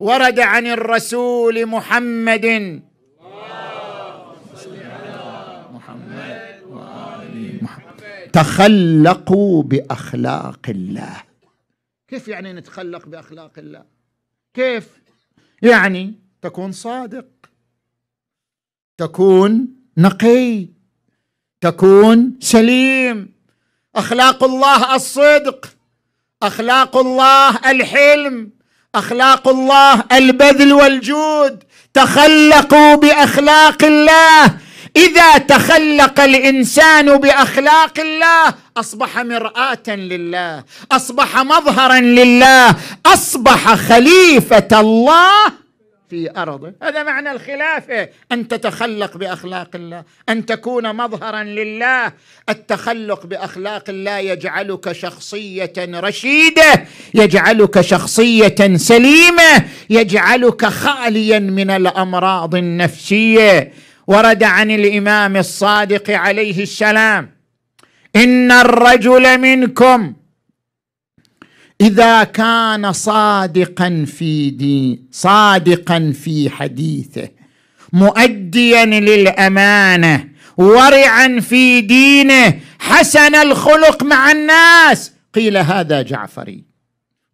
ورد عن الرسول محمد محمد محمد تخلقوا بأخلاق الله كيف يعني نتخلق بأخلاق الله كيف يعني تكون صادق تكون نقي تكون سليم اخلاق الله الصدق اخلاق الله الحلم اخلاق الله البذل والجود تخلقوا باخلاق الله اذا تخلق الانسان باخلاق الله اصبح مراه لله اصبح مظهرا لله اصبح خليفه الله في ارضه هذا معنى الخلافه ان تتخلق باخلاق الله ان تكون مظهرا لله التخلق باخلاق الله يجعلك شخصيه رشيده يجعلك شخصيه سليمه يجعلك خاليا من الامراض النفسيه ورد عن الامام الصادق عليه السلام ان الرجل منكم اذا كان صادقا في دين صادقا في حديثه مؤديا للامانه ورعا في دينه حسن الخلق مع الناس قيل هذا جعفري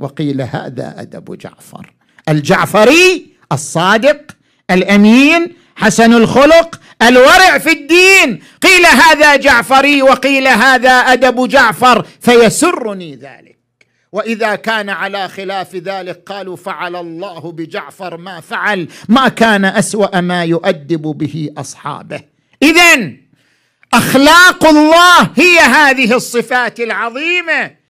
وقيل هذا ادب جعفر الجعفري الصادق الامين حسن الخلق الورع في الدين قيل هذا جعفري وقيل هذا ادب جعفر فيسرني ذلك واذا كان على خلاف ذلك قالوا فعل الله بجعفر ما فعل ما كان اسوا ما يؤدب به اصحابه اذا اخلاق الله هي هذه الصفات العظيمه